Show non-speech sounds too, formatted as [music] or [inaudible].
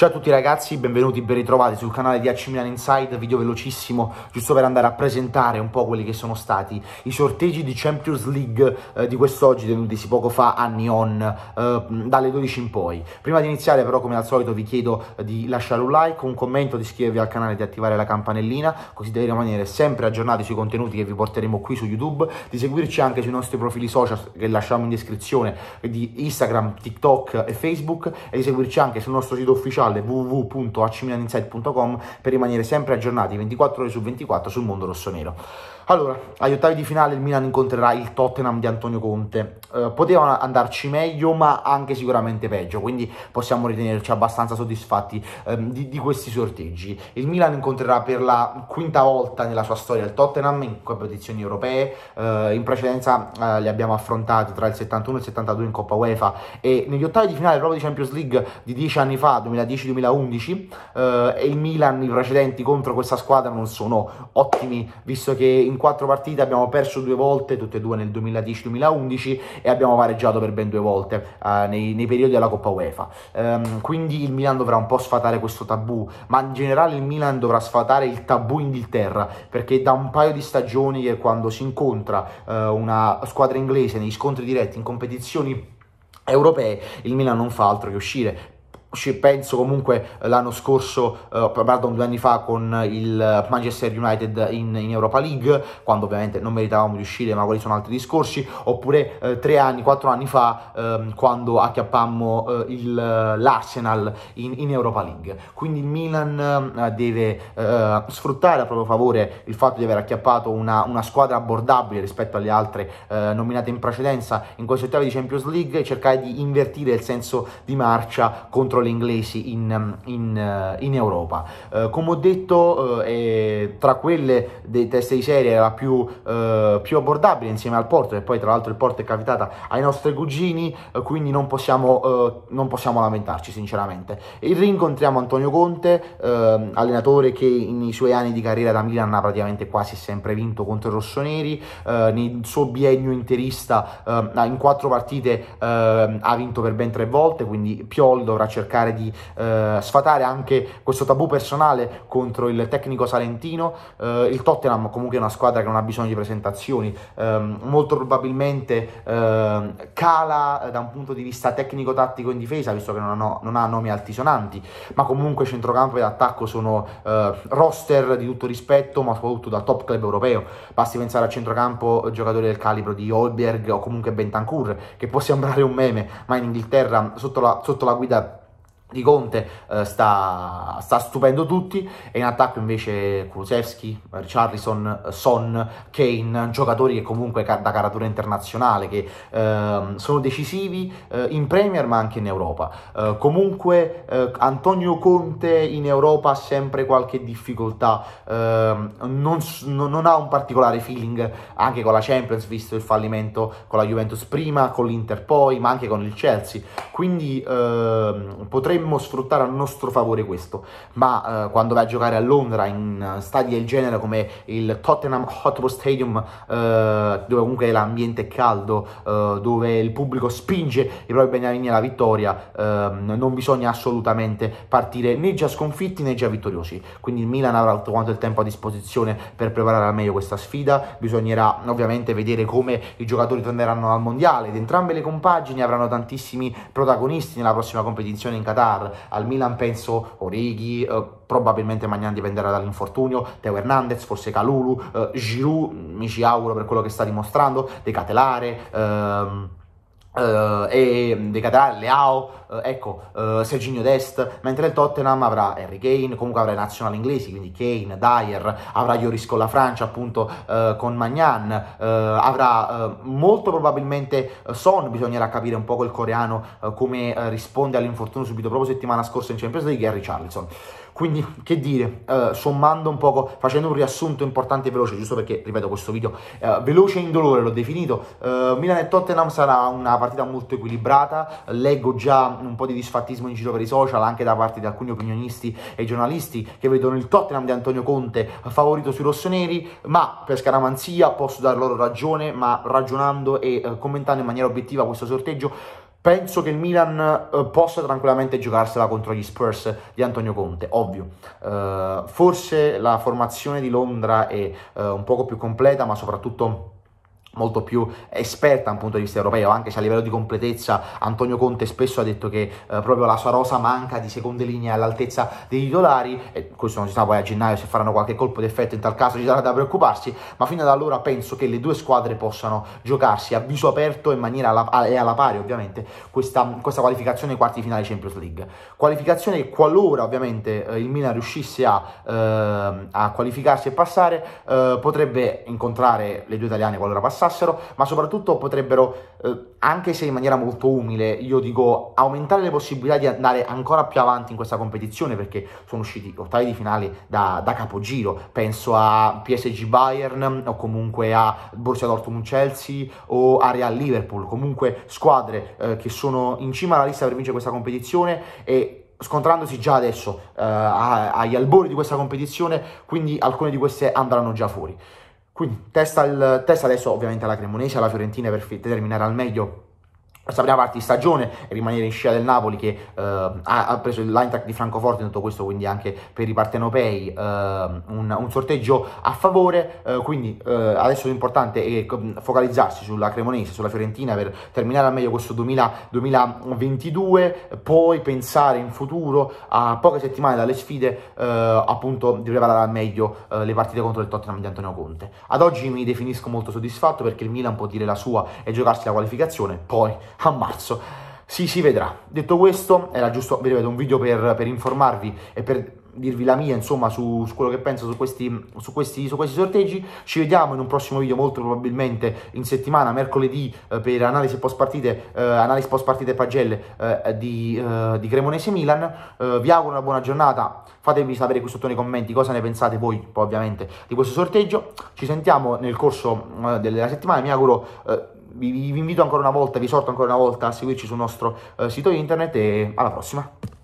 Ciao a tutti ragazzi, benvenuti, ben ritrovati sul canale di AC Milan Inside, video velocissimo giusto per andare a presentare un po' quelli che sono stati i sorteggi di Champions League eh, di quest'oggi, tenutisi poco fa a Nyon, eh, dalle 12 in poi. Prima di iniziare però come al solito vi chiedo di lasciare un like, un commento, di iscrivervi al canale, e di attivare la campanellina, così da rimanere sempre aggiornati sui contenuti che vi porteremo qui su YouTube, di seguirci anche sui nostri profili social che lasciamo in descrizione, di Instagram, TikTok e Facebook e di seguirci anche sul nostro sito ufficiale portale www.acmilaninsight.com per rimanere sempre aggiornati 24 ore su 24 sul mondo rossonero. Allora, agli ottavi di finale il Milan incontrerà il Tottenham di Antonio Conte. Eh, poteva andarci meglio, ma anche sicuramente peggio, quindi possiamo ritenerci abbastanza soddisfatti ehm, di, di, questi sorteggi. Il Milan incontrerà per la quinta volta nella sua storia il Tottenham in competizioni europee. Eh, in precedenza eh, li abbiamo affrontati tra il 71 e il 72 in Coppa UEFA e negli ottavi di finale proprio di Champions League di 10 anni fa, 2010 2010-2011 eh, e il Milan i precedenti contro questa squadra non sono ottimi visto che in quattro partite abbiamo perso due volte, tutte e due nel 2010-2011 e abbiamo pareggiato per ben due volte eh, nei, nei, periodi della Coppa UEFA. Ehm, quindi il Milan dovrà un po' sfatare questo tabù, ma in generale il Milan dovrà sfatare il tabù Inghilterra perché da un paio di stagioni che quando si incontra eh, una squadra inglese negli scontri diretti in competizioni europee il Milan non fa altro che uscire ci penso comunque l'anno scorso, eh, pardon, due anni fa con il Manchester United in, in, Europa League, quando ovviamente non meritavamo di uscire, ma quali sono altri discorsi, oppure eh, tre anni, quattro anni fa, eh, quando acchiappammo eh, il, eh, l'Arsenal in, in, Europa League. Quindi il Milan eh, deve eh, sfruttare a proprio favore il fatto di aver acchiappato una, una squadra abbordabile rispetto alle altre nominate in precedenza in questo ottavi di Champions League e cercare di invertire il senso di marcia contro dietro le inglesi in, um, in, uh, in Europa. Eh, come ho detto, eh, tra quelle dei test di serie era più, eh, più abbordabile insieme al Porto, e poi tra l'altro il Porto è capitata ai nostri cugini, quindi non possiamo, non possiamo, lamentarci sinceramente. E rincontriamo Antonio Conte, allenatore che nei suoi anni di carriera da Milan ha praticamente quasi sempre vinto contro i rossoneri, nel suo biennio interista in quattro partite ha vinto per ben tre volte, quindi Piol dovrà cercare cercare di eh, sfatare anche questo tabù personale contro il tecnico salentino. Eh, il Tottenham comunque è una squadra che non ha bisogno di presentazioni, ehm, molto probabilmente ehm, cala eh, da un punto di vista tecnico-tattico in difesa, visto che non ha, no, non ha nomi altisonanti, ma comunque centrocampo e attacco sono eh, roster di tutto rispetto, ma soprattutto da top club europeo. Basti pensare a centrocampo eh, giocatori del calibro di Holberg o comunque Bentancur, che può [laughs] sembrare un meme, ma in Inghilterra sotto la, sotto la guida di Conte eh, sta, sta, stupendo tutti e in attacco invece Kulusevski, Richarlison, Son, Kane, giocatori che comunque da caratura internazionale che eh, sono decisivi eh, in Premier ma anche in Europa. Eh, comunque eh, Antonio Conte in Europa ha sempre qualche difficoltà, ehm, non, non, ha un particolare feeling anche con la Champions visto il fallimento con la Juventus prima, con l'Inter poi, ma anche con il Chelsea. Quindi ehm, potremmo potremmo sfruttare a nostro favore questo, ma eh, quando vai a giocare a Londra in uh, stadi del genere come il Tottenham Hotspur Stadium, eh, dove comunque l'ambiente è caldo, eh, dove il pubblico spinge i propri beniamini alla vittoria, ehm, non bisogna assolutamente partire né già sconfitti né già vittoriosi. Quindi il Milan avrà tutto quanto il tempo a disposizione per preparare al meglio questa sfida, bisognerà ovviamente vedere come i giocatori torneranno al mondiale, ed entrambe le compagini avranno tantissimi protagonisti nella prossima competizione in Qatar Star, al Milan penso Orighi, eh, probabilmente Magnan dipenderà dall'infortunio, Teo Hernandez, forse Calulu, eh, Giroud, mi ci auguro per quello che sta dimostrando, De Catelare, ehm, Uh, e mm, decadrà Leao, uh, ecco, uh, eh, Serginio Dest, mentre il Tottenham avrà Harry Kane, comunque avrà i nazionali inglesi, quindi Kane, Dyer, avrà Ioris con la Francia appunto con Magnan, avrà molto probabilmente Son, bisognerà capire un po' quel coreano come risponde all'infortunio subito proprio settimana scorsa in Champions League, Harry Charlison. Quindi, che dire, eh, sommando un poco, facendo un riassunto importante e veloce, giusto perché, ripeto, questo video eh, veloce e indolore l'ho definito. Eh, Milan e Tottenham sarà una partita molto equilibrata. Leggo già un po' di disfattismo in giro per i social, anche da parte di alcuni opinionisti e giornalisti che vedono il Tottenham di Antonio Conte favorito sui rossoneri. Ma per scaramanzia posso dar loro ragione, ma ragionando e eh, commentando in maniera obiettiva questo sorteggio Penso che il Milan eh, possa tranquillamente giocarsela contro gli Spurs di Antonio Conte, ovvio. Eh, forse la formazione di Londra è eh, un poco più completa, ma soprattutto molto più esperta da un punto di vista europeo, anche se a livello di completezza Antonio Conte spesso ha detto che eh, proprio la sua rosa manca di seconde linee all'altezza dei titolari, e questo non si sa poi a gennaio se faranno qualche colpo d'effetto, in tal caso ci sarà da preoccuparsi, ma fino ad allora penso che le due squadre possano giocarsi a viso aperto in maniera alla, e alla pari ovviamente questa, questa qualificazione ai quarti finali Champions League. Qualificazione che qualora ovviamente eh, il Milan riuscisse a, eh, a qualificarsi e passare eh, potrebbe incontrare le due italiane qualora passassero, passassero, ma soprattutto potrebbero, eh, anche se in maniera molto umile, io dico, aumentare le possibilità di andare ancora più avanti in questa competizione perché sono usciti ottavi di finale da, da capogiro. Penso a PSG Bayern o comunque a Borussia Dortmund Chelsea o a Real Liverpool, comunque squadre eh, che sono in cima alla lista per vincere questa competizione e scontrandosi già adesso eh, agli albori di questa competizione, quindi alcune di queste andranno già fuori. Quindi testa, il, testa adesso ovviamente alla Cremonese, alla Fiorentina per determinare al meglio questa prima parte di stagione rimanere in scia del Napoli che uh, ha, ha, preso il line track di Francoforte in tutto questo quindi anche per i partenopei uh, un, un, sorteggio a favore uh, quindi adesso l'importante è focalizzarsi sulla Cremonese sulla Fiorentina per terminare al meglio questo 2000, 2022 poi pensare in futuro a poche settimane dalle sfide appunto di preparare al meglio le partite contro il Tottenham di Antonio Conte ad oggi mi definisco molto soddisfatto perché il Milan può dire la sua e giocarsi la qualificazione poi a marzo. Si, si vedrà. Detto questo, era giusto, vi un video per, per informarvi e per dirvi la mia insomma su, su, quello che penso su questi, su, questi, su questi sorteggi ci vediamo in un prossimo video molto probabilmente in settimana mercoledì eh, per analisi post partite eh, analisi post partite e pagelle eh, di, eh, di, Cremonese Milan eh, vi auguro una buona giornata fatemi sapere qui sotto nei commenti cosa ne pensate voi ovviamente di questo sorteggio ci sentiamo nel corso eh, della settimana mi auguro vi, vi invito ancora una volta, vi sorto ancora una volta a seguirci sul nostro eh, sito internet e alla prossima.